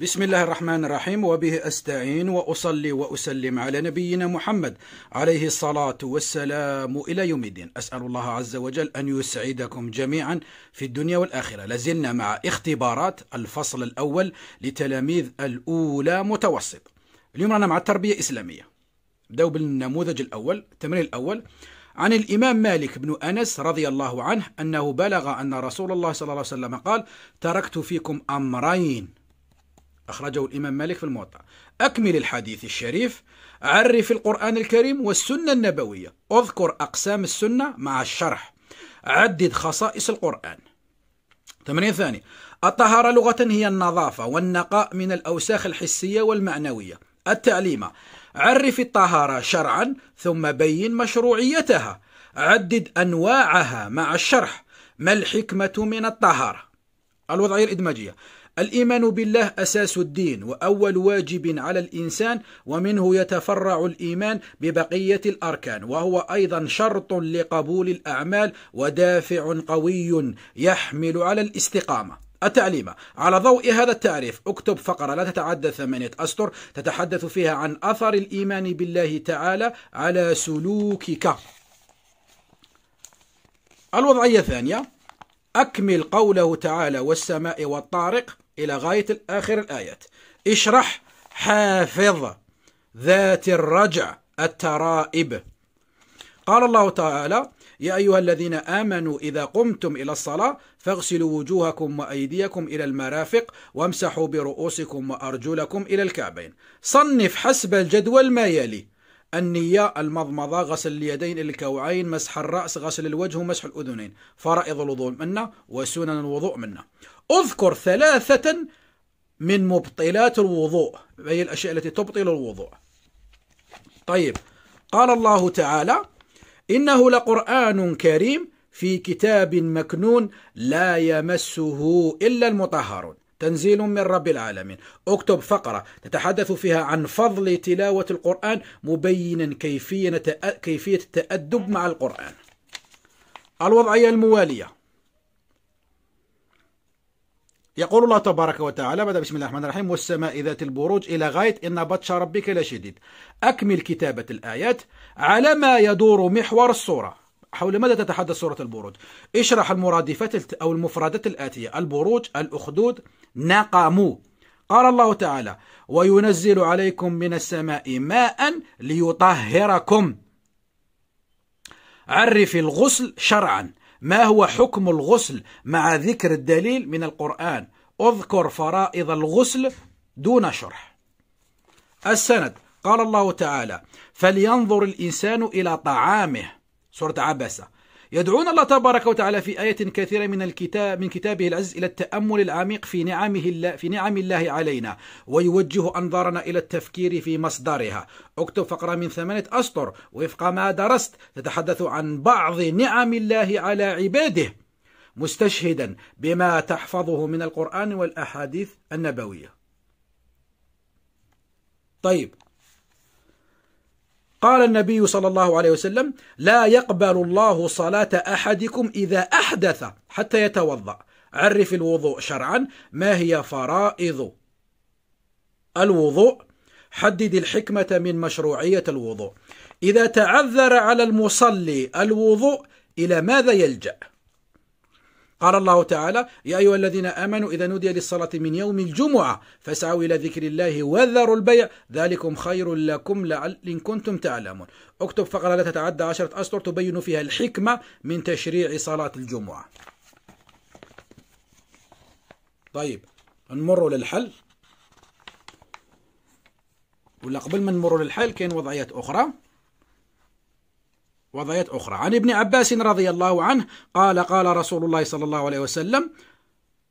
بسم الله الرحمن الرحيم وبه استعين واصلي واسلم على نبينا محمد عليه الصلاه والسلام الى يوم الدين، اسال الله عز وجل ان يسعدكم جميعا في الدنيا والاخره، لازلنا مع اختبارات الفصل الاول لتلاميذ الاولى متوسط. اليوم رانا مع التربيه الاسلاميه. بدأوا بالنموذج الاول، التمرين الاول عن الإمام مالك بن أنس رضي الله عنه أنه بلغ أن رسول الله صلى الله عليه وسلم قال تركت فيكم أمرين أخرجه الإمام مالك في الموطأ أكمل الحديث الشريف عرف القرآن الكريم والسنة النبوية أذكر أقسام السنة مع الشرح عدد خصائص القرآن ثمانية ثاني الطهارة لغة هي النظافة والنقاء من الأوساخ الحسية والمعنوية التعليمة عرف الطهارة شرعا ثم بين مشروعيتها عدد أنواعها مع الشرح ما الحكمة من الطهارة الوضعية الإدماجية الإيمان بالله أساس الدين وأول واجب على الإنسان ومنه يتفرع الإيمان ببقية الأركان وهو أيضا شرط لقبول الأعمال ودافع قوي يحمل على الاستقامة التعليمة على ضوء هذا التعريف اكتب فقرة لا تتعدى ثمانية أسطر تتحدث فيها عن أثر الإيمان بالله تعالى على سلوكك الوضعية الثانية أكمل قوله تعالى والسماء والطارق إلى غاية آخر الآيات اشرح حافظ ذات الرجع الترائب قال الله تعالى يا أيها الذين آمنوا إذا قمتم إلى الصلاة فاغسلوا وجوهكم وأيديكم إلى المرافق وامسحوا برؤوسكم وأرجلكم إلى الكعبين صنف حسب الجدول ما يلي النية المضمضة غسل اليدين إلى الكوعين مسح الرأس غسل الوجه ومسح الأذنين فرائض الوضوء منا وسنن الوضوء منا اذكر ثلاثة من مبطلات الوضوء أي الأشياء التي تبطل الوضوء طيب قال الله تعالى إنه لقرآن كريم في كتاب مكنون لا يمسه إلا المطهرون تنزيل من رب العالمين اكتب فقرة تتحدث فيها عن فضل تلاوة القرآن مبينا كيفية التأدب مع القرآن الوضعية الموالية يقول الله تبارك وتعالى بدأ بسم الله الرحمن الرحيم والسماء ذات البروج إلى غاية إن بطش ربك لشديد أكمل كتابة الآيات على ما يدور محور الصورة حول ماذا تتحدث سورة البروج اشرح المرادفات أو المفردات الآتية البروج الأخدود نقامو قال الله تعالى وينزل عليكم من السماء ماء ليطهركم عرف الغسل شرعا ما هو حكم الغسل مع ذكر الدليل من القرآن اذكر فرائض الغسل دون شرح السند قال الله تعالى فلينظر الإنسان إلى طعامه سورة عبسة يدعون الله تبارك وتعالى في آية كثيرة من الكتاب من كتابه العزيز إلى التأمل العميق في نعمه الله في نعم الله علينا ويوجه أنظارنا إلى التفكير في مصدرها اكتب فقرة من ثمانية أسطر وفق ما درست تتحدث عن بعض نعم الله على عباده مستشهدا بما تحفظه من القرآن والأحاديث النبوية طيب قال النبي صلى الله عليه وسلم لا يقبل الله صلاة أحدكم إذا أحدث حتى يتوضأ عرف الوضوء شرعا ما هي فرائض الوضوء حدد الحكمة من مشروعية الوضوء إذا تعذر على المصلي الوضوء إلى ماذا يلجأ قال الله تعالى يا أيها الذين آمنوا إذا نودي للصلاة من يوم الجمعة فاسعوا إلى ذكر الله وذروا البيع ذلكم خير لكم لعل إن كنتم تعلمون اكتب فقرة لا تتعدى عشرة أسطر تبين فيها الحكمة من تشريع صلاة الجمعة طيب نمر للحل ولا قبل ما نمر للحل كاين وضعيات أخرى وضعيات أخرى عن ابن عباس رضي الله عنه قال قال رسول الله صلى الله عليه وسلم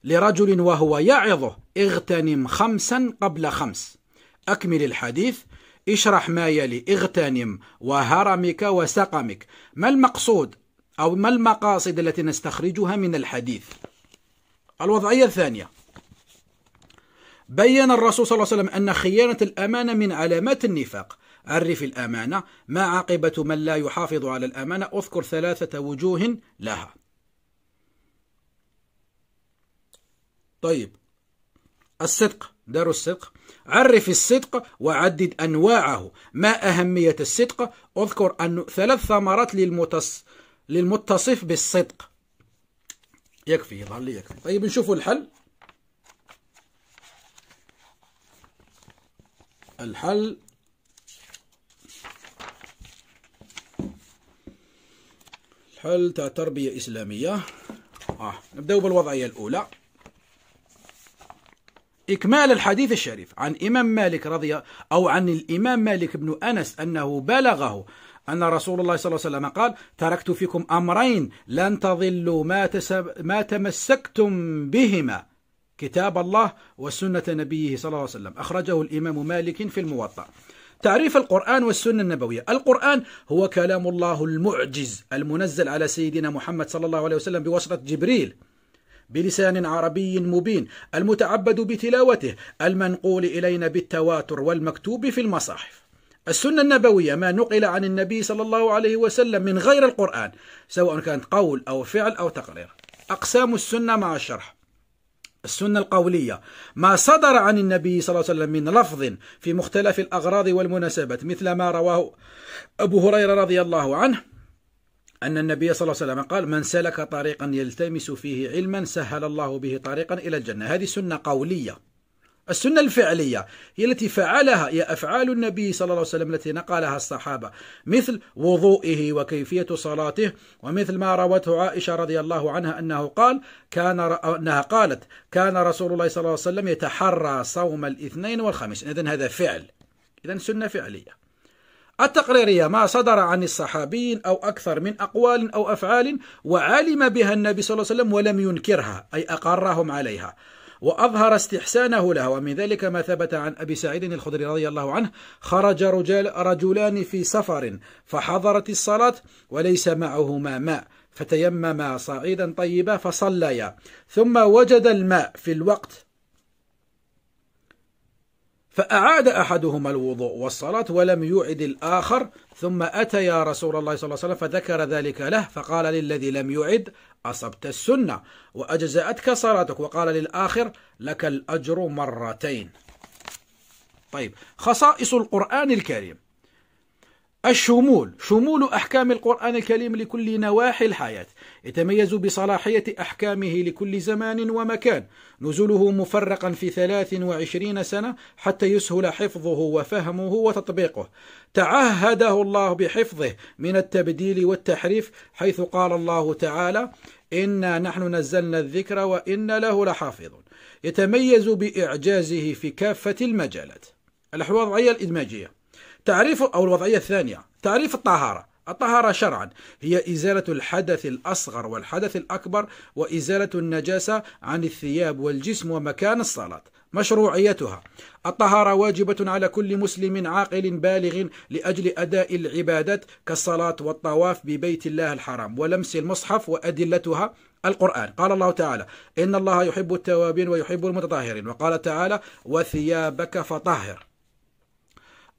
لرجل وهو يعظه اغتنم خمسا قبل خمس أكمل الحديث اشرح ما يلي اغتنم وهرمك وسقمك ما المقصود أو ما المقاصد التي نستخرجها من الحديث الوضعية الثانية بين الرسول صلى الله عليه وسلم أن خيانة الأمانة من علامات النفاق عرف الأمانة ما عاقبة من لا يحافظ على الأمانة أذكر ثلاثة وجوه لها طيب الصدق دار الصدق عرف الصدق وعدد أنواعه ما أهمية الصدق أذكر أن ثلاث ثمرات للمتص... للمتصف بالصدق يكفي يظهر لي يكفي طيب نشوفوا الحل الحل شحال تاع تربية إسلامية آه. نبداو بالوضعية الأولى إكمال الحديث الشريف عن إمام مالك رضي أو عن الإمام مالك بن أنس أنه بلغه أن رسول الله صلى الله عليه وسلم قال تركت فيكم أمرين لن تضلوا ما, تسب ما تمسكتم بهما كتاب الله وسنة نبيه صلى الله عليه وسلم أخرجه الإمام مالك في الموطأ تعريف القرآن والسنة النبوية القرآن هو كلام الله المعجز المنزل على سيدنا محمد صلى الله عليه وسلم بواسطة جبريل بلسان عربي مبين المتعبد بتلاوته المنقول إلينا بالتواتر والمكتوب في المصاحف السنة النبوية ما نقل عن النبي صلى الله عليه وسلم من غير القرآن سواء كانت قول أو فعل أو تقرير أقسام السنة مع الشرح السنة القولية ما صدر عن النبي صلى الله عليه وسلم من لفظ في مختلف الأغراض والمناسبات مثل ما رواه أبو هريرة رضي الله عنه أن النبي صلى الله عليه وسلم قال من سلك طريقا يلتمس فيه علما سهل الله به طريقا إلى الجنة هذه سنة قولية السنة الفعلية هي التي فعلها هي أفعال النبي صلى الله عليه وسلم التي نقلها الصحابة مثل وضوئه وكيفية صلاته ومثل ما روته عائشة رضي الله عنها أنه قال كان أنها قالت كان رسول الله صلى الله عليه وسلم يتحرى صوم الاثنين والخميس إذن هذا فعل إذا سنة فعلية التقريرية ما صدر عن الصحابيين أو أكثر من أقوال أو أفعال وعلم بها النبي صلى الله عليه وسلم ولم ينكرها أي أقرهم عليها وأظهر استحسانه لها ومن ذلك ما ثبت عن أبي سعيد الخدري رضي الله عنه خرج رجال رجلان في سفر فحضرت الصلاة وليس معهما ماء فتيمما صعيدا طيبا فصليا ثم وجد الماء في الوقت فأعاد أحدهما الوضوء والصلاة ولم يعد الآخر ثم أتى يا رسول الله صلى الله عليه وسلم فذكر ذلك له فقال للذي لم يعد أصبت السنة وأجزأتك صلاتك وقال للآخر لك الأجر مرتين طيب خصائص القرآن الكريم الشمول شمول أحكام القرآن الكريم لكل نواحي الحياة يتميز بصلاحية أحكامه لكل زمان ومكان نزله مفرقا في 23 سنة حتى يسهل حفظه وفهمه وتطبيقه تعهده الله بحفظه من التبديل والتحريف حيث قال الله تعالى إنا نحن نزلنا الذكر وإن له لحافظ يتميز بإعجازه في كافة المجالات الحواضعية الإدماجية تعريف أو الوضعية الثانية تعريف الطهارة الطهارة شرعا هي إزالة الحدث الأصغر والحدث الأكبر وإزالة النجاسة عن الثياب والجسم ومكان الصلاة مشروعيتها الطهارة واجبة على كل مسلم عاقل بالغ لأجل أداء العبادات كالصلاة والطواف ببيت الله الحرام ولمس المصحف وأدلتها القرآن قال الله تعالى إن الله يحب التوابين ويحب المتطهرين وقال تعالى وثيابك فطهر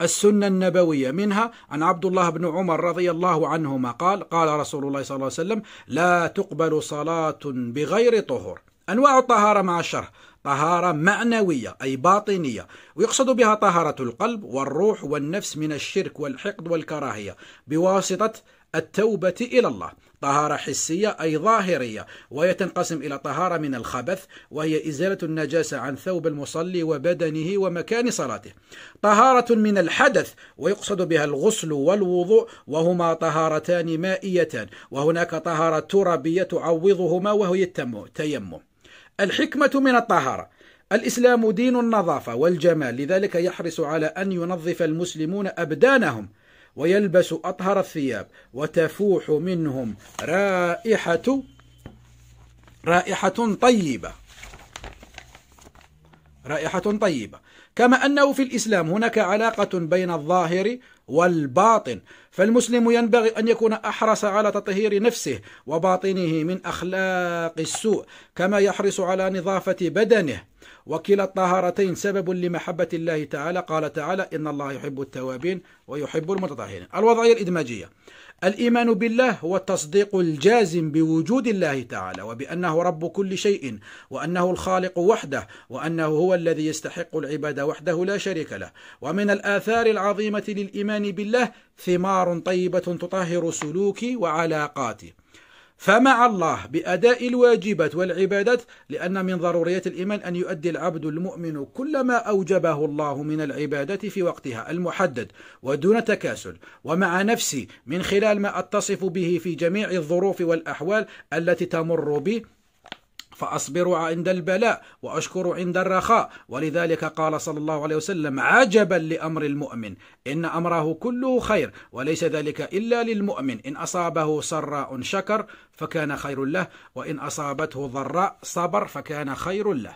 السنة النبوية منها عن عبد الله بن عمر رضي الله عنهما قال قال رسول الله صلى الله عليه وسلم لا تقبل صلاة بغير طهور أنواع الطهارة مع الشرح طهارة معنوية أي باطنية ويقصد بها طهارة القلب والروح والنفس من الشرك والحقد والكراهية بواسطة التوبة إلى الله طهارة حسية أي ظاهرية وهي تنقسم إلى طهارة من الخبث وهي إزالة النجاسة عن ثوب المصلي وبدنه ومكان صلاته طهارة من الحدث ويقصد بها الغسل والوضوء وهما طهارتان مائيتان وهناك طهارة ترابية تعوضهما وهي التيمم الحكمة من الطهارة الإسلام دين النظافة والجمال لذلك يحرص على أن ينظف المسلمون أبدانهم ويلبس أطهر الثياب وتفوح منهم رائحة رائحة طيبة رائحة طيبة كما أنه في الإسلام هناك علاقة بين الظاهر والباطن فالمسلم ينبغي أن يكون أحرص على تطهير نفسه وباطنه من أخلاق السوء كما يحرص على نظافة بدنه وكلا الطهارتين سبب لمحبة الله تعالى قال تعالى إن الله يحب التوابين ويحب المتطهرين الوضعية الإدماجية الإيمان بالله هو التصديق الجازم بوجود الله تعالى وبأنه رب كل شيء وأنه الخالق وحده وأنه هو الذي يستحق العبادة وحده لا شريك له ومن الآثار العظيمة للإيمان بالله ثمار طيبة تطهر سلوكي وعلاقاتي فمع الله بأداء الواجبات والعبادات لأن من ضروريات الإيمان أن يؤدي العبد المؤمن كل ما أوجبه الله من العبادات في وقتها المحدد ودون تكاسل ومع نفسي من خلال ما أتصف به في جميع الظروف والأحوال التي تمر بي فأصبر عند البلاء وأشكر عند الرخاء ولذلك قال صلى الله عليه وسلم عجبا لأمر المؤمن إن أمره كله خير وليس ذلك إلا للمؤمن إن أصابه سراء شكر فكان خير له وإن أصابته ضراء صبر فكان خير له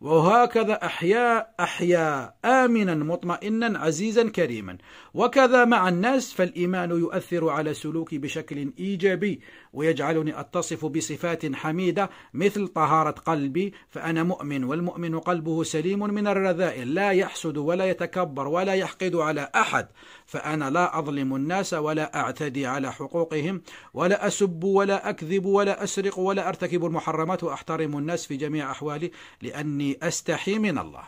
وهكذا أحيا أحيا آمنا مطمئنا عزيزا كريما وكذا مع الناس فالإيمان يؤثر على سلوكي بشكل إيجابي ويجعلني أتصف بصفات حميدة مثل طهارة قلبي فأنا مؤمن والمؤمن قلبه سليم من الرذائل لا يحسد ولا يتكبر ولا يحقد على أحد فأنا لا أظلم الناس ولا أعتدي على حقوقهم ولا أسب ولا أكذب ولا أسرق ولا أرتكب المحرمات وأحترم الناس في جميع أحوالي لأني أستحي من الله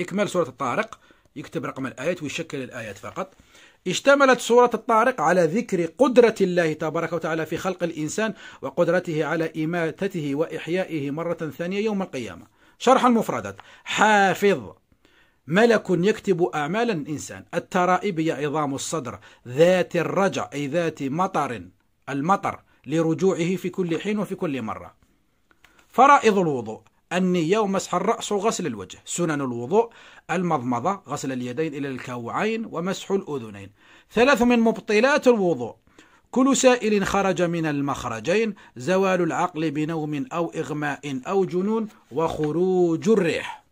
إكمال سورة الطارق يكتب رقم الآيات ويشكل الآيات فقط اشتملت سورة الطارق على ذكر قدرة الله تبارك وتعالى في خلق الإنسان وقدرته على إماتته وإحيائه مرة ثانية يوم القيامة شرح المفردات حافظ ملك يكتب أعمال الإنسان الترائب هي عظام الصدر ذات الرجع أي ذات مطر المطر لرجوعه في كل حين وفي كل مرة فرائض الوضوء النية ومسح الرأس وغسل الوجه سنن الوضوء المضمضة غسل اليدين إلى الكوعين ومسح الأذنين ثلاث من مبطلات الوضوء كل سائل خرج من المخرجين زوال العقل بنوم أو إغماء أو جنون وخروج الريح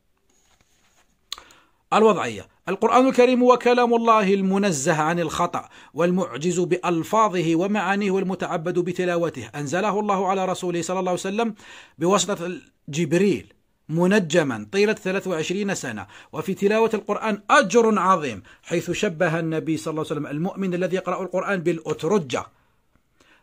الوضعية القرآن الكريم هو كلام الله المنزه عن الخطأ والمعجز بألفاظه ومعانيه والمتعبد بتلاوته أنزله الله على رسوله صلى الله عليه وسلم بواسطة جبريل منجما طيلة 23 سنة وفي تلاوة القرآن أجر عظيم حيث شبه النبي صلى الله عليه وسلم المؤمن الذي يقرأ القرآن بالأترجة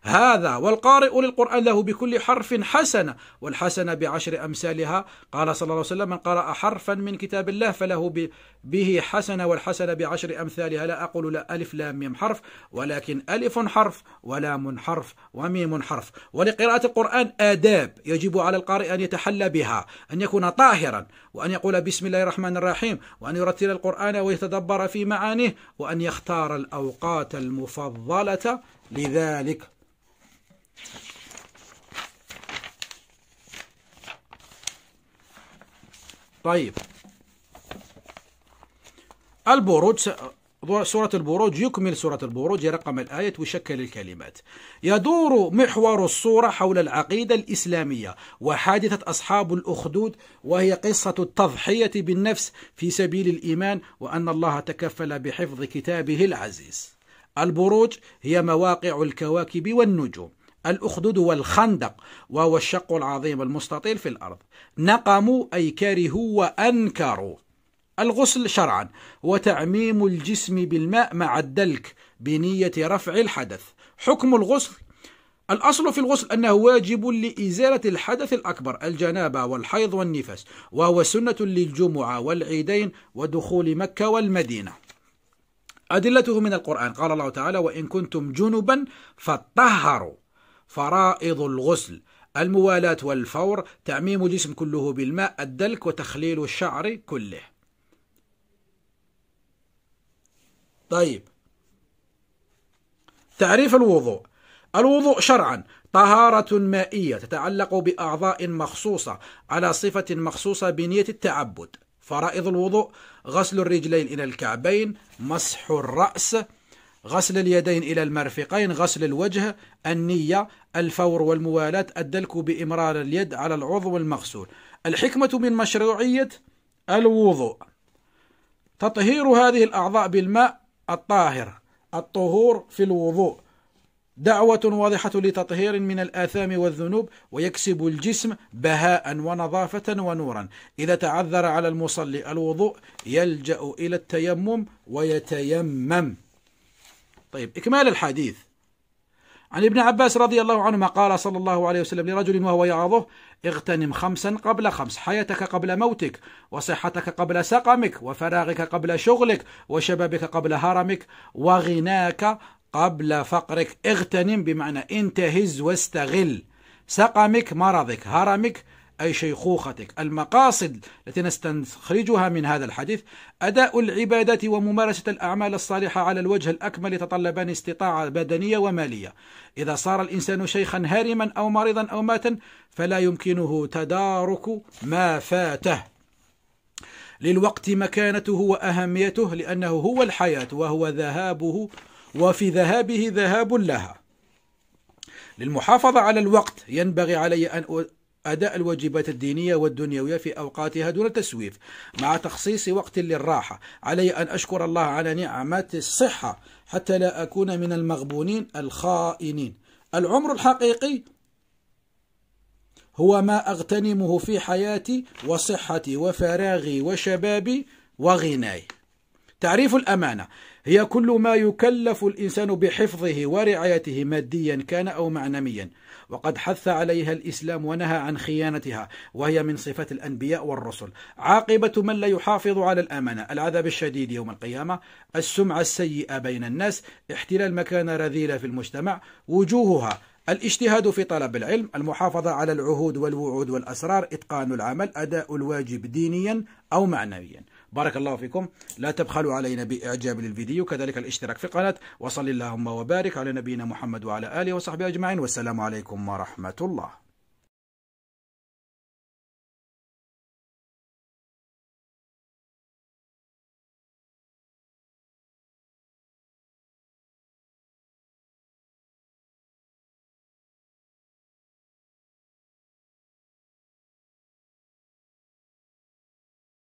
هذا والقارئ للقرآن له بكل حرف حسنة والحسنة بعشر أمثالها قال صلى الله عليه وسلم من قرأ حرفا من كتاب الله فله به حسنة والحسنة بعشر أمثالها لا أقول لا ألف لا ميم حرف ولكن ألف حرف ولام حرف وميم حرف ولقراءة القرآن آداب يجب على القارئ أن يتحلى بها أن يكون طاهرا وأن يقول بسم الله الرحمن الرحيم وأن يرتل القرآن ويتدبر في معانيه وأن يختار الأوقات المفضلة لذلك طيب البروج سورة البروج يكمل سورة البروج رقم الآية ويشكل الكلمات يدور محور الصورة حول العقيدة الإسلامية وحادثة أصحاب الأخدود وهي قصة التضحية بالنفس في سبيل الإيمان وأن الله تكفل بحفظ كتابه العزيز البروج هي مواقع الكواكب والنجوم الأخدود والخندق وهو الشق العظيم المستطيل في الأرض نقموا أي كرهوا وأنكروا الغسل شرعا وتعميم الجسم بالماء مع الدلك بنية رفع الحدث حكم الغسل الأصل في الغسل أنه واجب لإزالة الحدث الأكبر الجنابة والحيض والنفاس وهو سنة للجمعة والعيدين ودخول مكة والمدينة أدلته من القرآن قال الله تعالى وإن كنتم جنبا فطهروا فرائض الغسل الموالاة والفور تعميم الجسم كله بالماء الدلك وتخليل الشعر كله طيب تعريف الوضوء الوضوء شرعا طهارة مائية تتعلق بأعضاء مخصوصة على صفة مخصوصة بنية التعبد فرائض الوضوء غسل الرجلين إلى الكعبين مسح الرأس غسل اليدين إلى المرفقين غسل الوجه النية الفور والموالاة الدلك بإمرار اليد على العضو المغسول الحكمة من مشروعية الوضوء تطهير هذه الأعضاء بالماء الطاهر الطهور في الوضوء دعوة واضحة لتطهير من الآثام والذنوب ويكسب الجسم بهاء ونظافة ونورا إذا تعذر على المصلي الوضوء يلجأ إلى التيمم ويتيمم طيب إكمال الحديث عن ابن عباس رضي الله عنهما قال صلى الله عليه وسلم لرجل وهو يعظه اغتنم خمسا قبل خمس حياتك قبل موتك وصحتك قبل سقمك وفراغك قبل شغلك وشبابك قبل هرمك وغناك قبل فقرك اغتنم بمعنى انتهز واستغل سقمك مرضك هرمك أي شيخوختك المقاصد التي نستخرجها من هذا الحديث أداء العبادة وممارسة الأعمال الصالحة على الوجه الأكمل يتطلبان استطاعة بدنية ومالية إذا صار الإنسان شيخا هارما أو مريضا أو ماتا فلا يمكنه تدارك ما فاته للوقت مكانته واهميته لانه هو الحياه وهو ذهابه وفي ذهابه ذهاب لها. للمحافظه على الوقت ينبغي علي ان أداء الواجبات الدينية والدنيوية في أوقاتها دون تسويف مع تخصيص وقت للراحة علي أن أشكر الله على نعمة الصحة حتى لا أكون من المغبونين الخائنين العمر الحقيقي هو ما أغتنمه في حياتي وصحتي وفراغي وشبابي وغناي تعريف الأمانة هي كل ما يكلف الإنسان بحفظه ورعايته ماديا كان أو معنويا وقد حث عليها الإسلام ونهى عن خيانتها وهي من صفات الأنبياء والرسل عاقبة من لا يحافظ على الأمانة العذاب الشديد يوم القيامة السمعة السيئة بين الناس احتلال مكانة رذيلة في المجتمع وجوهها الاجتهاد في طلب العلم المحافظة على العهود والوعود والأسرار إتقان العمل أداء الواجب دينيا أو معنويا بارك الله فيكم لا تبخلوا علينا بإعجاب للفيديو كذلك الاشتراك في القناة وصل اللهم وبارك على نبينا محمد وعلى آله وصحبه أجمعين والسلام عليكم ورحمة الله